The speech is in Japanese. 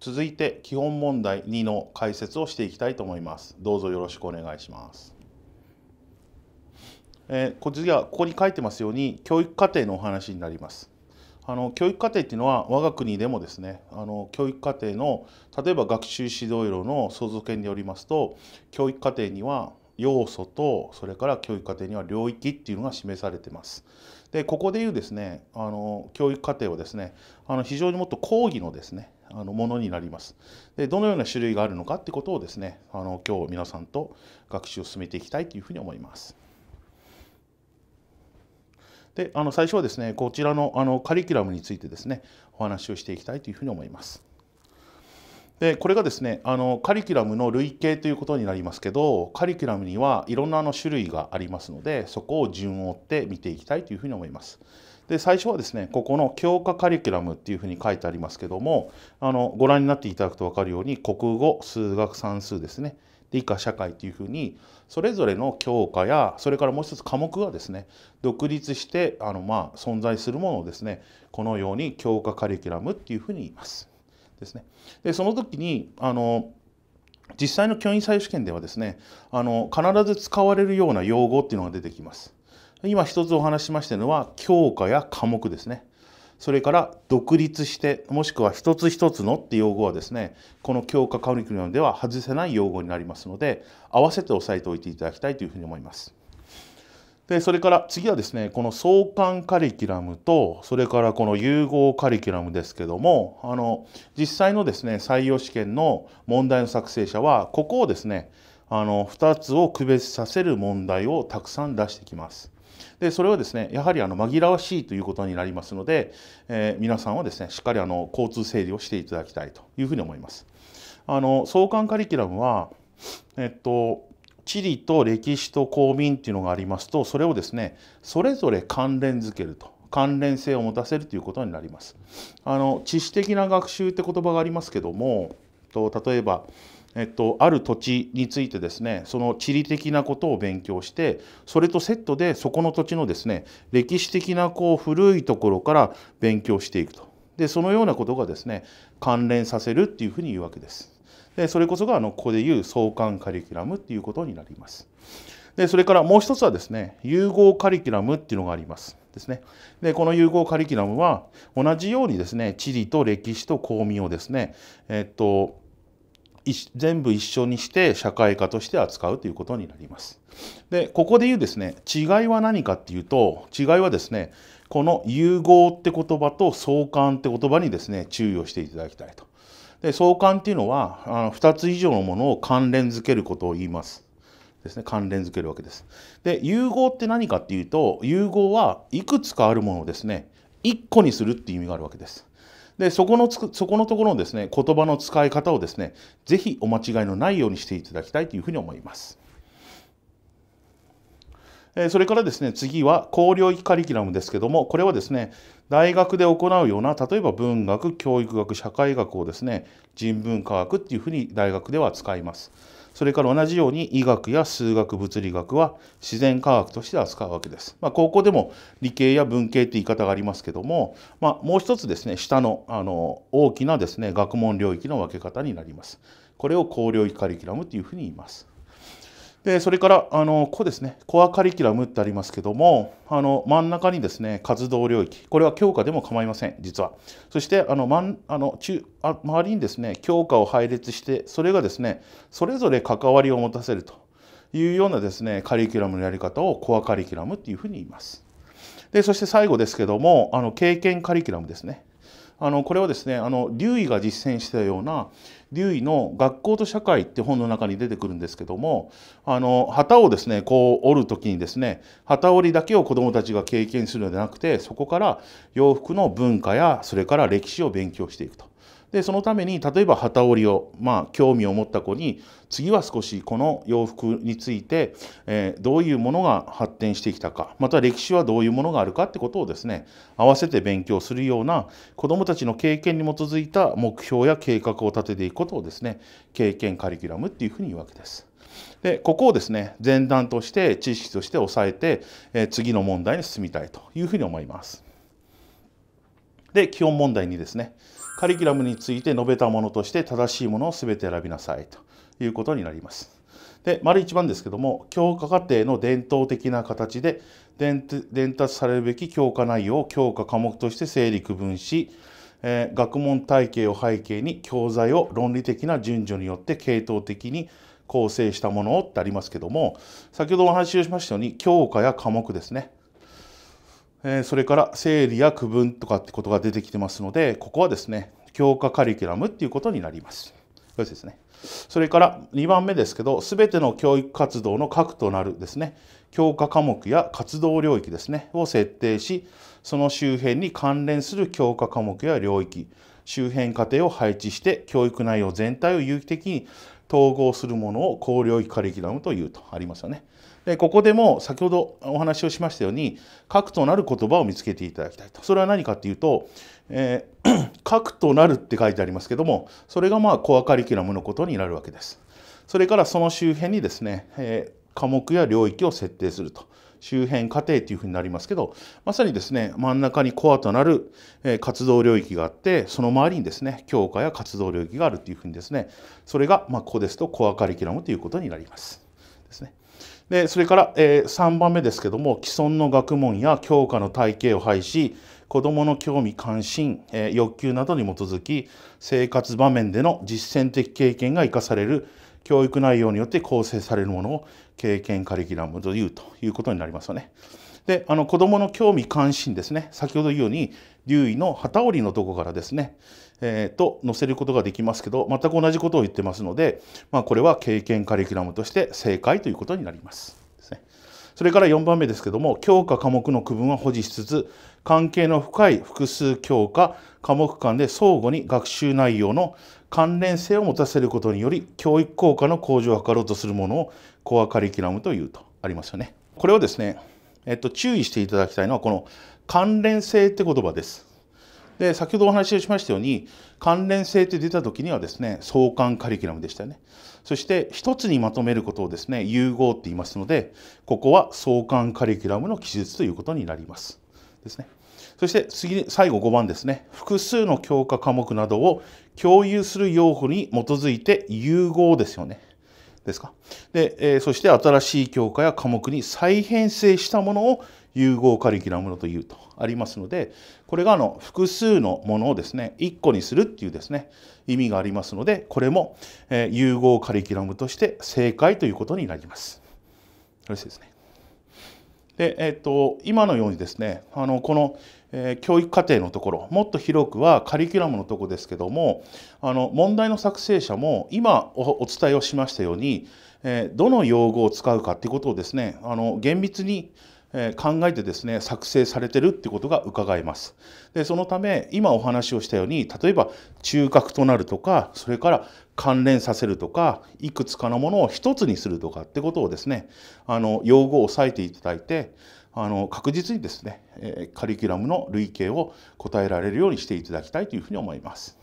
続いて基本問題2の解説をしていきたいと思います。どうぞよろしくお願いします。えー、こちらここに書いてますように教育課程のお話になります。あの教育課程っていうのは我が国でもですねあの教育課程の例えば学習指導要領の相続権によりますと教育課程には要素とそれから教育課程には領域っていうのが示されてます。でここでいうですねあの教育課程はですねあの非常にもっと講義のですねあのものになります。でどのような種類があるのかってことをですねあの今日皆さんと学習を進めていきたいというふうに思います。であの最初はですねこちらのあのカリキュラムについてですねお話をしていきたいというふうに思います。でこれがですねあのカリキュラムの類型ということになりますけどカリキュラムにはいろんなあの種類がありますのでそこを順を追って見ていきたいというふうに思います。で最初はですねここの教科カリキュラムっていうふうに書いてありますけどもあのご覧になっていただくと分かるように国語数学算数ですね理科社会というふうにそれぞれの教科やそれからもう一つ科目がですね独立してあのまあ存在するものをですねこのように教科カリキュラムっていうふうに言います。ですね。でその時にあの実際の教員採用試験ではですねあの必ず使われるような用語っていうのが出てきます。今一つお話ししましたのは教科や科目ですね。それから独立してもしくは一つ一つのって用語はですねこの教科カリキュラムでは外せない用語になりますので合わせて押さえておいていただきたいというふうに思います。でそれから次はですねこの相関カリキュラムとそれからこの融合カリキュラムですけどもあの実際のですね採用試験の問題の作成者はここをですねあの2つを区別させる問題をたくさん出してきます。でそれはですねやはりあの紛らわしいということになりますので、えー、皆さんはですねしっかりあの交通整理をしていただきたいというふうに思います。あの相関カリキュラムは、えっと、地理と歴史と公民っていうのがありますとそれをですねそれぞれ関連づけると関連性を持たせるということになります。あの知識的な学習って言葉がありますけどもと例えばえっと、ある土地についてですねその地理的なことを勉強してそれとセットでそこの土地のですね歴史的なこう古いところから勉強していくとでそのようなことがですね関連させるっていうふうに言うわけです。でそれこそがあのここでいう相関カリキュラムっていうことになります。でそれからもう一つはですね融合カリキュラムっていうのがあります。ですね。で、この融合カリキュラムは、同じようにですね、地理と歴史と公民をですね、えっと、全部一緒にして社会科として扱うということになります。で、ここで言うですね、違いは何かっていうと、違いはですね、この融合って言葉と相関って言葉にですね、注意をしていただきたいと。で、相関っていうのは、あの2つ以上のものを関連づけることを言います。ですね、関連づけるわけです。で、融合って何かっていうと、融合はいくつかあるものをですね、1個にするっていう意味があるわけです。でそこのつくそこのところのですね言葉の使い方をですね是非お間違いのないようにしていただきたいというふうに思います。それからですね、次は高領域カリキュラムですけども、これはですね、大学で行うような、例えば文学、教育学、社会学をですね、人文科学っていうふうに大学では使います。それから同じように医学や数学、物理学は自然科学として扱うわけです。まあ、高校でも理系や文系って言い方がありますけども、まあ、もう一つですね、下のあの大きなですね、学問領域の分け方になります。これを高領域カリキュラムというふうに言います。でそれからあのここですねコアカリキュラムってありますけどもあの真ん中にですね活動領域これは教科でも構いません実はそしてあの、ま、あの中あ周りにですね教科を配列してそれがですねそれぞれ関わりを持たせるというようなですねカリキュラムのやり方をコアカリキュラムっていうふうに言いますでそして最後ですけどもあの経験カリキュラムですねあのこれはですねあのデューイが実践したようなデューイの「学校と社会」って本の中に出てくるんですけどもあの旗をですねこう折る時にですね旗折りだけを子どもたちが経験するのではなくてそこから洋服の文化やそれから歴史を勉強していくと。でそのために例えば機織りを、まあ、興味を持った子に次は少しこの洋服について、えー、どういうものが発展してきたかまた歴史はどういうものがあるかってことをですね合わせて勉強するような子どもたちの経験に基づいた目標や計画を立てていくことをですね経験カリキュラムっていうふうに言うわけです。でここをですね前段として知識として抑えて、えー、次の問題に進みたいというふうに思います。で基本問題にですねカリキュラムについて述べたものとして正しいものを全て選びなさいということになります。で、丸1番ですけども、教科課程の伝統的な形で伝達されるべき教科内容を教科科目として整理区分し、えー、学問体系を背景に教材を論理的な順序によって系統的に構成したものってありますけども、先ほどお話をしましたように、教科や科目ですね。えそれから整理や区分とかってことが出てきてますので、ここはですね、強化カリキュラムっていうことになります。これですね。それから2番目ですけど、全ての教育活動の核となるですね、教科科目や活動領域ですね、を設定し、その周辺に関連する教科科目や領域、周辺課程を配置して、教育内容全体を有機的に統合するものを高領域カリキュラムというとありますよね。でここでも先ほどお話をしましたように核となる言葉を見つけていただきたいとそれは何かっていうと、えー、核となるって書いてありますけどもそれがまあコアカリキュラムのことになるわけですそれからその周辺にですね、えー、科目や領域を設定すると周辺家庭というふうになりますけど、まさにですね、真ん中にコアとなる活動領域があって、その周りにですね、教科や活動領域があるというふうにですね、それが、まここですとコアカリキュラムということになります。ですね。で、それから、え3番目ですけども、既存の学問や教科の体系を廃し、子どもの興味関心、え欲求などに基づき、生活場面での実践的経験が生かされる教育内容によって構成されるものを経験カリキュラムというということになりますよね。で、あの子供の興味関心ですね。先ほど言うように、留意の旗織りのとこからですね、えー、と載せることができますけど、全く同じことを言ってますので、まあ、これは経験カリキュラムとして正解ということになります。それから4番目ですけども、教科科目の区分は保持しつつ、関係の深い複数教科、科目間で相互に学習内容の関連性を持たせることにより、教育効果の向上を図ろうとするものをコアカリキュラムというとありますよね。これをですね、えっと、注意していただきたいのは、この関連性って言葉です。で先ほどお話をしましたように関連性って出た時にはですね相関カリキュラムでしたよねそして一つにまとめることをですね融合って言いますのでここは相関カリキュラムの記述ということになりますですねそして次最後5番ですね複数の教科科目などを共有する用法に基づいて融合ですよねですかで、えー、そして新しい教科や科目に再編成したものを融合カリキュラムというとありますので、これがあの複数のものをですね、1個にするっていうですね、意味がありますので、これも、え融合カリキュラムとして正解ということになります。よろしいですね。で、えっ、ー、と、今のようにですね、あの、この、えー、教育課程のところ、もっと広くはカリキュラムのとこですけども、あの、問題の作成者も今お伝えをしましたように、えー、どの用語を使うかっていうことをですね、あの、厳密に、え考えてですね作成されてるってことが伺えます。でそのため今お話をしたように例えば中核となるとかそれから関連させるとかいくつかのものを一つにするとかってことをですねあの用語を押さえていただいてあの確実にですねカリキュラムの類型を答えられるようにしていただきたいというふうに思います。